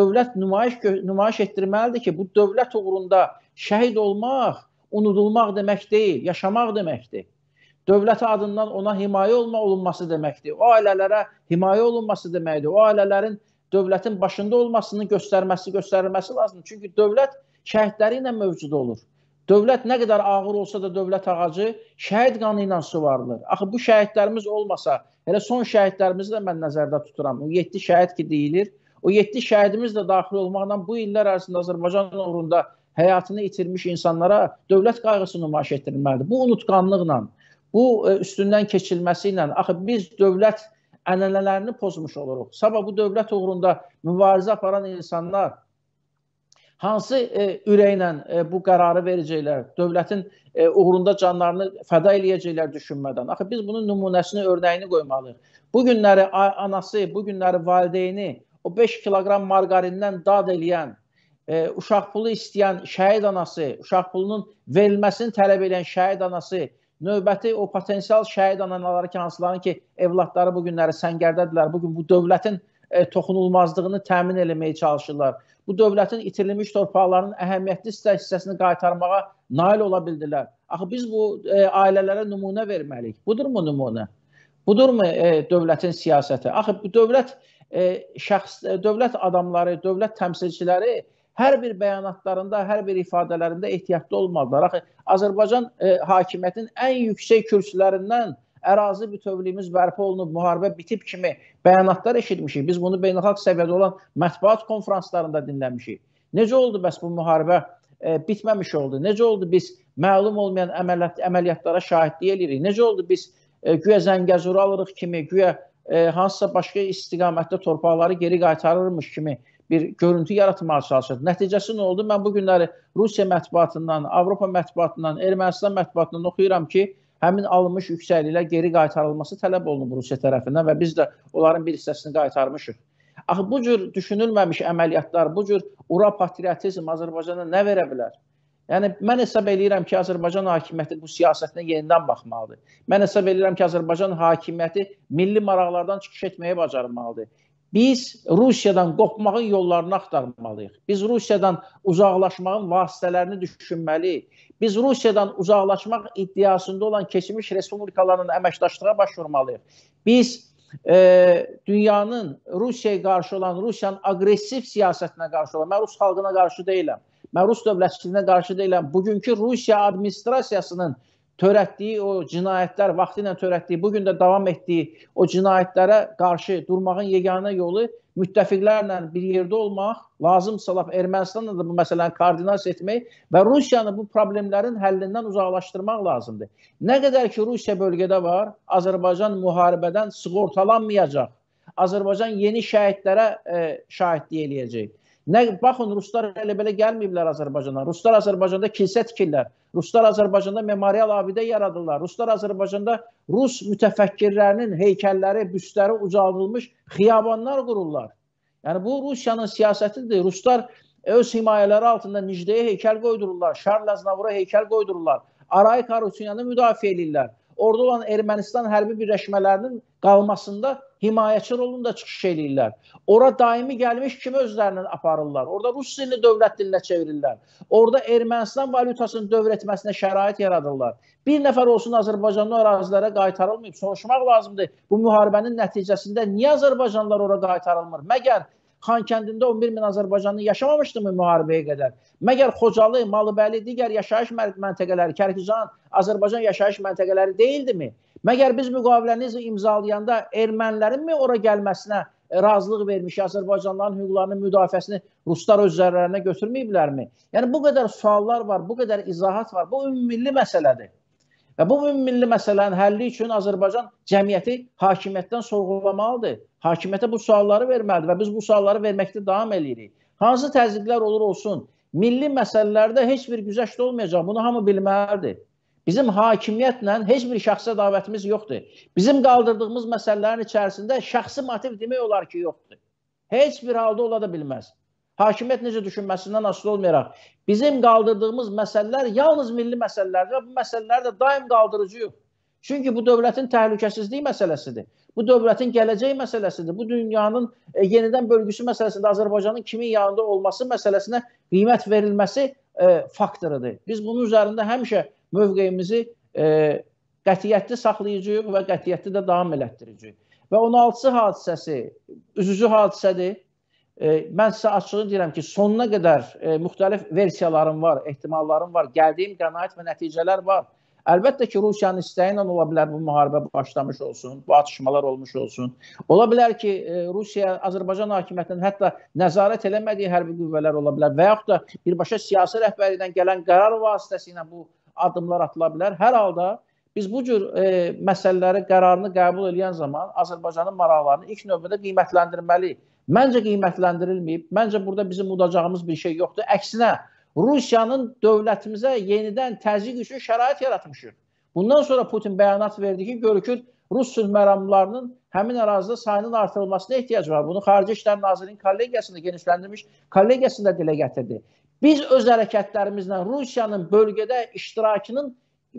dövlət nümayiş nümayiş etdirməlidir ki, bu dövlət uğrunda şəhid olmaq unudulmaq demək deyil, yaşamaq deməkdir. Dövlət adından ona himayə olma olunması deməkdir. O ailələrə himayə olunması deməkdir. O ailələrin dövlətin başında olmasını göstərməsi, göstərilməsi lazımdır. Çünki dövlət şəhidləri ilə mövcud olur. Dövlət nə qədər ağır olsa da dövlət ağacı şəhid qanı ilə suvarılır. Axı bu şəhidlərimiz olmasa, elə son şəhidlərimizi də mən nəzərdə tuturam. O 7 şəhid ki deyilir, O 7 şəhidimiz də daxil olmaqla bu illər ərzində Azərbaycan uğrunda həyatını itirmiş insanlara dövlət qayğısı nümayiş etdirilməlidir. Bu unutqanlıqla, bu e, üstündən keçilməsi ilə axı biz dövlət ənənələrini pozmuş oluruq. Sabah bu dövlət uğrunda mübarizə aparan insanlar hansı e, ürəklə e, bu qərarı verəcəklər? Dövlətin e, uğrunda canlarını fəda eləyəcəklər düşünmədən. Axı biz bunun nümunəsini, örnəyini qoymalıyıq. Bu günləri anası, bu günləri valideyni o 5 kiloqram marqarindən dad eləyən, e, uşaq pulu istəyən şəhid anası, uşaq pulunun verilməsini tələb edən şəhid anası, növbəti o potensial şəhid anaları ki, hansıların ki, evladları bu günləri səngərdədirlər, bu gün bu dövlətin e, toxunulmazlığını təmin etməyə çalışırlar. Bu dövlətin itirilmiş torpaqlarının əhəmiyyətli hissəsini qaytarmağa nail ola bildilər. Axı biz bu e, ailələrə nümunə verməliyik. Budurmu nümunə? Budurmu e, dövlətin siyasəti? Axı bu dövlət e, E, şəxs e, dövlət adamları, dövlət təmsilçiləri hər bir bəyanatlarında, hər bir ifadələrində ehtiyatlı olmalılar. Axı Azərbaycan e, hakimiyyətinin ən yüksək kürsülərindən ərazi bütövlüyümüz bərpa olunub, müharibə bitib kimi bəyanatlar eşitmişik. Biz bunu beynəlxalq səviyyədə olan mətbuat konfranslarında dinləmişik. Necə oldu bəs bu müharibə e, bitməmiş oldu? Necə oldu biz məlum olmayan əməliyyat, əməliyyatlara şahidlik eləyirik? Necə oldu biz e, güya Zəngəzuru alırıq kimi, güya e, hansısa başqa istiqamətdə torpaqları geri qaytarırmış kimi bir görüntü yaratmağa çalışır. Nəticəsi nə oldu? Mən bu günləri Rusiya mətbuatından, Avropa mətbuatından, Ermənistan mətbuatından oxuyuram ki, həmin alınmış yüksəkliklər geri qaytarılması tələb olunub Rusiya tərəfindən və biz də onların bir hissəsini qaytarmışıq. Axı bu cür düşünülməmiş əməliyyatlar, bu cür ura patriotizm Azərbaycana nə verə bilər? Yəni mən hesab eləyirəm ki, Azərbaycan hakimiyyəti bu siyasətinə yenidən baxmalıdır. Mən hesab eləyirəm ki, Azərbaycan hakimiyyəti milli maraqlardan çıxış etməyi bacarmalıdır. Biz Rusiyadan qopmağın yollarını axtarmalıyıq. Biz Rusiyadan uzaqlaşmağın vasitələrini düşünməliyik. Biz Rusiyadan uzaqlaşmaq iddiasında olan keçmiş respublikaların əməkdaşlığa başvurmalıyıq. Biz e, dünyanın Rusiyaya qarşı olan, Rusiyanın aqressiv siyasətinə qarşı olan, mən rus xalqına qarşı deyiləm mən Rus dövlətçiliyinə qarşı deyiləm. Bugünkü Rusiya administrasiyasının törətdiyi o cinayətlər, vaxtı ilə törətdiyi, bu gün də davam etdiyi o cinayətlərə qarşı durmağın yeganə yolu müttəfiqlərlə bir yerdə olmaq, lazımsa lap Ermənistanla da bu məsələni koordinasiya etmək və Rusiyanı bu problemlərin həllindən uzaqlaşdırmaq lazımdır. Nə qədər ki Rusiya bölgədə var, Azərbaycan müharibədən sığortalanmayacaq. Azərbaycan yeni şəhidlərə e, şahidlik eləyəcək. Nə baxın ruslar elə belə gəlməyiblər Azərbaycana. Ruslar Azərbaycanda kilsə tikirlər. Ruslar Azərbaycanda memorial abidə yaradırlar. Ruslar Azərbaycanda rus mütəfəkkirlərinin heykəlləri, büstləri ucaldılmış xiyabanlar qururlar. Yəni bu Rusiyanın siyasətidir. Ruslar öz himayələri altında Nijdeyə heykəl qoydururlar, Şarl Aznavura heykəl qoydururlar. Arayik Rusyanı müdafiə edirlər orada olan Ermənistan hərbi birləşmələrinin qalmasında himayəçi rolunda çıxış eləyirlər. Ora daimi gəlmiş kimi özlərini aparırlar. Orada rus dilini dövlət dilinə çevirirlər. Orada Ermənistan valyutasının dövr etməsinə şərait yaradırlar. Bir nəfər olsun Azərbaycanlı ərazilərə qaytarılmayıb. Soruşmaq lazımdır. Bu müharibənin nəticəsində niyə Azərbaycanlılar ora qaytarılmır? Məgər Xankəndində 11 min Azərbaycanlı yaşamamışdımı müharibəyə qədər? Məgər Xocalı, Malıbəli, digər yaşayış məntəqələri, Kərkican, Azərbaycan yaşayış məntəqələri deyildimi? Məgər biz müqaviləni imzalayanda ermənilərin mi ora gəlməsinə e, razılıq vermiş, Azərbaycanlıların hüquqlarının müdafiəsini ruslar öz üzərlərinə götürməyiblərmi? Yəni bu qədər suallar var, bu qədər izahat var. Bu ümummilli məsələdir. Və bu ümummilli məsələnin həlli üçün Azərbaycan cəmiyyəti hakimiyyətdən sorğulamalıdır. Hakimiyyətə bu sualları verməlidir və biz bu sualları verməkdə davam eləyirik. Hansı təzyiqlər olur olsun, milli məsələlərdə heç bir güzəşt olmayacaq. Bunu hamı bilməlidir. Bizim hakimiyyətlə heç bir şəxsə davətimiz yoxdur. Bizim qaldırdığımız məsələlərin içərisində şəxsi motiv demək olar ki, yoxdur. Heç bir halda ola da bilməz hakimiyyət necə düşünməsindən asılı olmayaraq bizim qaldırdığımız məsələlər yalnız milli məsələlərdir və bu məsələləri də daim qaldırıcıyıq. Çünki bu dövlətin təhlükəsizliyi məsələsidir. Bu dövlətin gələcək məsələsidir. Bu dünyanın e, yenidən bölgüsü məsələsində Azərbaycanın kimin yanında olması məsələsinə qiymət verilməsi e, faktorudur. Biz bunun üzərində həmişə mövqeyimizi e, qətiyyətli saxlayıcıyıq və qətiyyətli də davam elətdirəcəyik. Və 16-sı hadisəsi üzücü hadisədir E, mən sizə açığı deyirəm ki, sonuna qədər e, müxtəlif versiyalarım var, ehtimallarım var, gəldiyim qənaət və nəticələr var. Əlbəttə ki, Rusiyanın istəyi ilə ola bilər bu müharibə başlamış olsun, bu atışmalar olmuş olsun. Ola bilər ki, e, Rusiya Azərbaycan hakimiyyətinin hətta nəzarət eləmədiyi hərbi qüvvələr ola bilər və yaxud da birbaşa siyasi rəhbərlikdən gələn qərar vasitəsilə bu addımlar atıla bilər. Hər halda biz bu cür e, məsələləri qərarını qəbul edən zaman Azərbaycanın maraqlarını ilk növbədə qiymətləndirməliyik. Məncə qiymətləndirilməyib. Məncə burada bizim udacağımız bir şey yoxdur. Əksinə, Rusiyanın dövlətimizə yenidən təzyiq üçün şərait yaratmışıq. Bundan sonra Putin bəyanat verdi ki, görükür Rus sülh məramlarının həmin ərazidə sayının artırılmasına ehtiyac var. Bunu Xarici İşlər Nazirinin kollegiyasında genişləndirilmiş kollegiyasında dilə gətirdi. Biz öz hərəkətlərimizlə Rusiyanın bölgədə iştirakının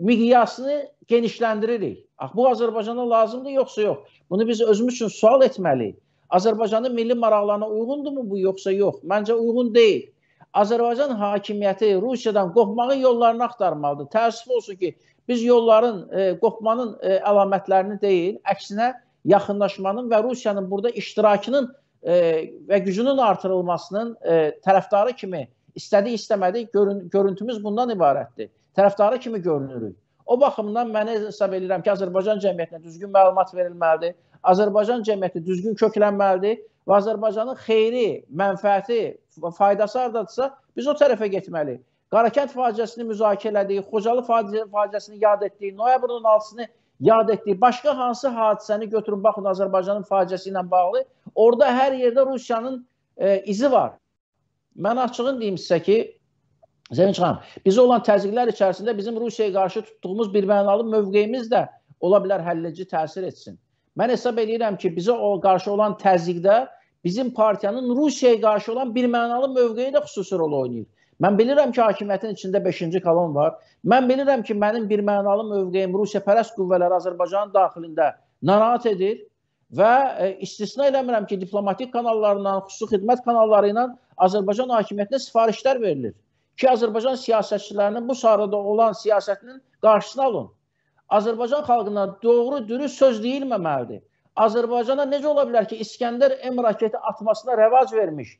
miqyasını genişləndiririk. Ax, bu Azərbaycana lazımdır yoxsa yox? Bunu biz özümüz üçün sual etməliyik. Azərbaycanın milli maraqlarına uyğundurmu bu yoxsa yox? Məncə uyğun deyil. Azərbaycan hakimiyyəti Rusiyadan qopmağın yollarını axtarmalıdır. Təəssüf olsun ki, biz yolların e, qopmanın e, əlamətlərini deyil, əksinə yaxınlaşmanın və Rusiyanın burada iştirakının e, və gücünün artırılmasının e, tərəfdarı kimi istədik, istəmədik görün, görüntümüz bundan ibarətdir. Tərəfdarı kimi görünürük. O baxımdan mən hesab edirəm ki, Azərbaycan cəmiyyətinə düzgün məlumat verilməlidir. Azərbaycan cəmiyyəti düzgün köklənməlidir və Azərbaycanın xeyri, mənfəəti, faydası hardadırsa, biz o tərəfə getməliyik. Qarakənd faciəsini müzakirə elədik, Xocalı faciəsini yad etdik, noyabrın 6-sını yad etdik. Başqa hansı hadisəni götürün, baxın Azərbaycanın faciəsi ilə bağlı. Orada hər yerdə Rusiyanın e, izi var. Mən açığın deyim sizə ki, Sevinç xanım, bizə olan təzyiqlər içərisində bizim Rusiyaya qarşı tutduğumuz birmənalı mövqeyimiz də ola bilər həlləci təsir etsin. Mən hesab edirəm ki, bizə o qarşı olan təzyiqdə bizim partiyanın Rusiyaya qarşı olan birmənalı mövqeyi də xüsusi rol oynayır. Mən bilirəm ki, hakimiyyətin içində 5-ci kolon var. Mən bilirəm ki, mənim birmənalı mövqeyim Rusiya pərəst qüvvələri Azərbaycanın daxilində narahat edir və e, istisna eləmirəm ki, diplomatik kanallarla, xüsusi xidmət kanalları ilə Azərbaycan hakimiyyətinə sifarişlər verilir ki, Azərbaycan siyasətçilərinin bu sarıda olan siyasətinin qarşısını alın. Azərbaycan xalqına doğru-dürüst söz deyilməməlidir. Azərbaycana necə ola bilər ki, İskəndər M raketi atmasına rəvac vermiş,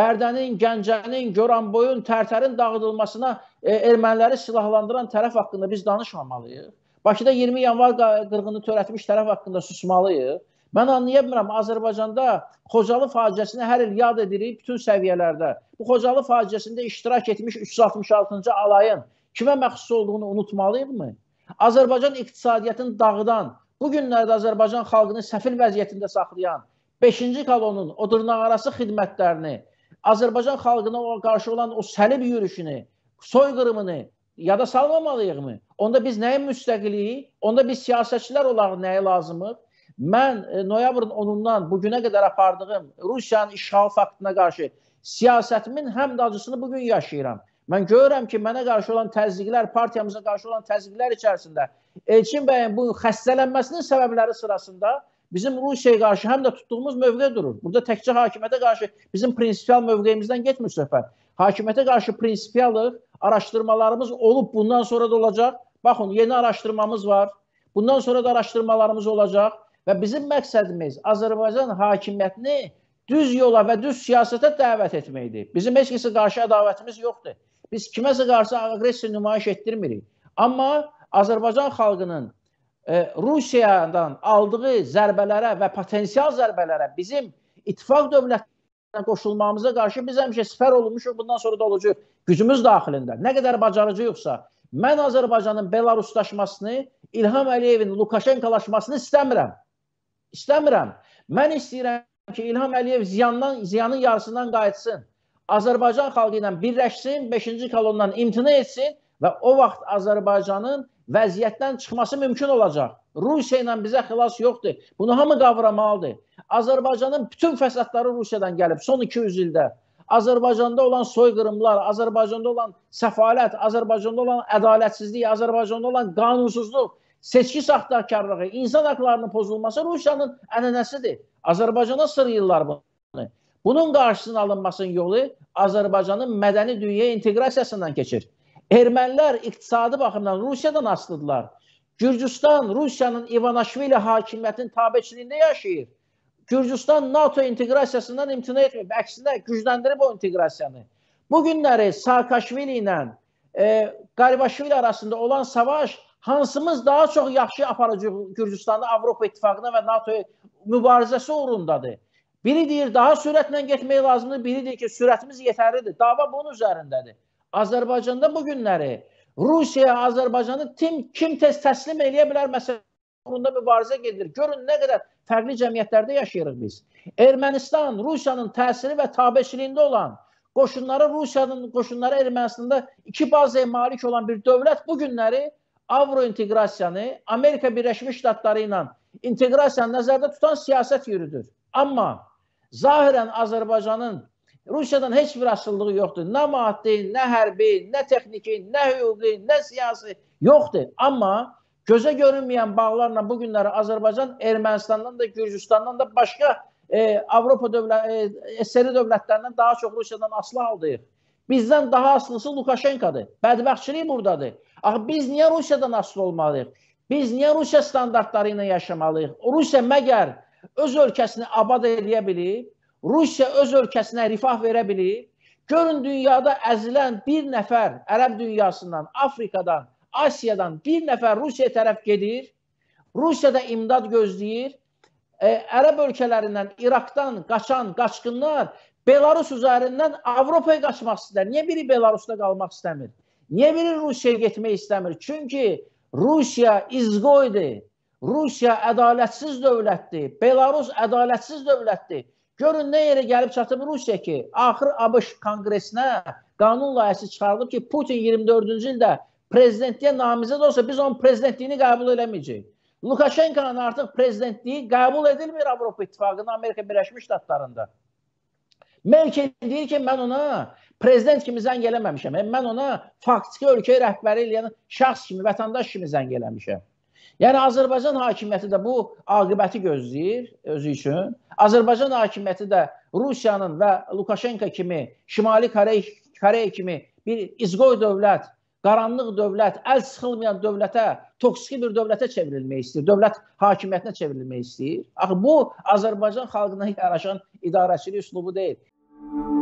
Bərdənin, Gəncənin, Goranboyun, Tərtərin dağıdılmasına e, erməniləri silahlandıran tərəf haqqında biz danışmamalıyıq. Bakıda 20 yanvar qırğını törətmiş tərəf haqqında susmalıyıq. Mən anlaya bilmirəm, Azərbaycanda Xocalı faciəsini hər il yad edirik bütün səviyyələrdə. Bu Xocalı faciəsində iştirak etmiş 366-cı alayın kimə məxsus olduğunu unutmalıyıqmı? Azərbaycan iqtisadiyyatını dağıdan, bu günlərdə Azərbaycan xalqını səfil vəziyyətində saxlayan 5-ci kolonun o dırnaqarası xidmətlərini, Azərbaycan xalqına qarşı olan o səlib yürüşünü, soyqırımını yada salmamalıyıqmı? Onda biz nəyin müstəqiliyi, onda biz siyasətçilər olaraq nəyə lazımıq? Mən e, noyabrın 10-dan bu günə qədər apardığım Rusiyanın işğal faktına qarşı siyasətimin həm də acısını bu gün yaşayıram. Mən görürəm ki, mənə qarşı olan təzyiqlər, partiyamıza qarşı olan təzyiqlər içərisində Elçin bəyin bu xəstələnməsinin səbəbləri sırasında bizim Rusiyaya qarşı həm də tutduğumuz mövqe durur. Burada təkcə hakimiyyətə qarşı bizim prinsipial mövqeyimizdən getmir söhbət. Hakimiyyətə qarşı prinsipiallıq araşdırmalarımız olub, bundan sonra da olacaq. Baxın, yeni araşdırmamız var. Bundan sonra da araşdırmalarımız olacaq və bizim məqsədimiz Azərbaycan hakimiyyətini düz yola və düz siyasətə dəvət etməkdir. Bizim heç kəsə qarşı ədavətimiz yoxdur. Biz kiməsə qarşı aqressiya nümayiş etdirmirik. Amma Azərbaycan xalqının e, Rusiyadan aldığı zərbələrə və potensial zərbələrə bizim ittifaq dövlətinə qoşulmamıza qarşı biz həmişə sifər olmuşuq, bundan sonra da olacaq gücümüz daxilində. Nə qədər bacarıcıyıqsa, mən Azərbaycanın Belaruslaşmasını, İlham Əliyevin Lukaşenkalaşmasını istəmirəm. İstəmirəm. Mən istəyirəm ki, İlham Əliyev ziyandan, ziyanın yarısından qayıtsın. Azərbaycan xalqı ilə birləşsin, 5-ci kolondan imtina etsin və o vaxt Azərbaycanın vəziyyətdən çıxması mümkün olacaq. Rusiya ilə bizə xilas yoxdur. Bunu hamı qavramalıdır. Azərbaycanın bütün fəsadları Rusiyadan gəlib son 200 ildə. Azərbaycanda olan soyqırımlar, Azərbaycanda olan səfalət, Azərbaycanda olan ədalətsizlik, Azərbaycanda olan qanunsuzluq, seçki saxtakarlığı, insan haqlarının pozulması Rusiyanın ənənəsidir. Azərbaycana sırıyırlar bunu. Bunun qarşısının alınmasının yolu Azərbaycanın mədəni dünyaya inteqrasiyasından keçir. Ermənilər iqtisadi baxımdan Rusiyadan asılıdırlar. Gürcüstan Rusiyanın İvanaşvili hakimiyyətinin tabeçiliyində yaşayır. Gürcüstan NATO inteqrasiyasından imtina etmir. Əksinə gücləndirib o inteqrasiyanı. Bu günləri Saakaşvili ilə e, Qaribaşvili arasında olan savaş hansımız daha çox yaxşı aparıcı Gürcüstanı Avropa İttifaqına və NATO mübarizəsi uğrundadır. Biri deyir daha sürətlə getmək lazımdır, biri deyir ki, sürətimiz yetərlidir. Dava bunun üzərindədir. Azərbaycanda bu günləri Rusiya Azərbaycanı tim, kim tez təslim eləyə bilər məsələn uğrunda mübarizə gedir. Görün nə qədər fərqli cəmiyyətlərdə yaşayırıq biz. Ermənistan Rusiyanın təsiri və tabeçiliyində olan qoşunları Rusiyanın qoşunları Ermənistanda iki bazaya malik olan bir dövlət bu günləri Avro inteqrasiyanı Amerika Birləşmiş Ştatları ilə inteqrasiyanı nəzərdə tutan siyasət yürüdür. Amma Zahirən Azərbaycanın Rusiyadan heç bir asılılığı yoxdur. Nə maddi, nə hərbi, nə texniki, nə hüquqi, nə siyasi yoxdur. Amma gözə görünməyən bağlarla bu günləri Azərbaycan Ermənistandan da, Gürcüstandan da başqa e, Avropa dövlət, e, SSR dövlətlərindən daha çox Rusiyadan asılı aldıyıq. Bizdən daha asılısı Lukaşenkadır. Bədbəxtçilik buradadır. Axı biz niyə Rusiyadan asılı olmalıyıq? Biz niyə Rusiya standartları ilə yaşamalıyıq? Rusiya məgər öz ölkəsini abad edə bilib, Rusiya öz ölkəsinə rifah verə bilib. Görün dünyada əzilən bir nəfər Ərəb dünyasından, Afrikadan, Asiyadan bir nəfər Rusiya tərəf gedir. Rusiyada imdad gözləyir. E, Ərəb ölkələrindən, İraqdan qaçan qaçqınlar Belarus üzərindən Avropaya qaçmaq istəyirlər. Niyə biri Belarusda qalmaq istəmir? Niyə biri Rusiyaya getmək istəmir? Çünki Rusiya izqoydur. Rusiya ədalətsiz dövlətdir, Belarus ədalətsiz dövlətdir. Görün nə yerə gəlib çatıb Rusiya ki, axır ABŞ konqresinə qanun layihəsi çıxarılıb ki, Putin 24-cü ildə prezidentliyə namizəd olsa biz onun prezidentliyini qəbul eləməyəcəyik. Lukaşenkonun artıq prezidentliyi qəbul edilmir Avropa İttifaqında, Amerika Birləşmiş Ştatlarında. Merkel deyir ki, mən ona prezident kimi zəng eləməmişəm. Yəni mən ona faktiki ölkəyə rəhbəri eləyən şəxs kimi, vətəndaş kimi zəng eləmişəm. Yəni Azərbaycan hakimiyyəti də bu aqibəti gözləyir özü üçün. Azərbaycan hakimiyyəti də Rusiyanın və Lukaşenko kimi, Şimali Koreya, Koreya kimi bir izqoy dövlət, qaranlıq dövlət, əl sıxılmayan dövlətə, toksiki bir dövlətə çevrilmək istəyir. Dövlət hakimiyyətinə çevrilmək istəyir. Axı bu Azərbaycan xalqına yaraşan idarəçilik üslubu deyil. Müzik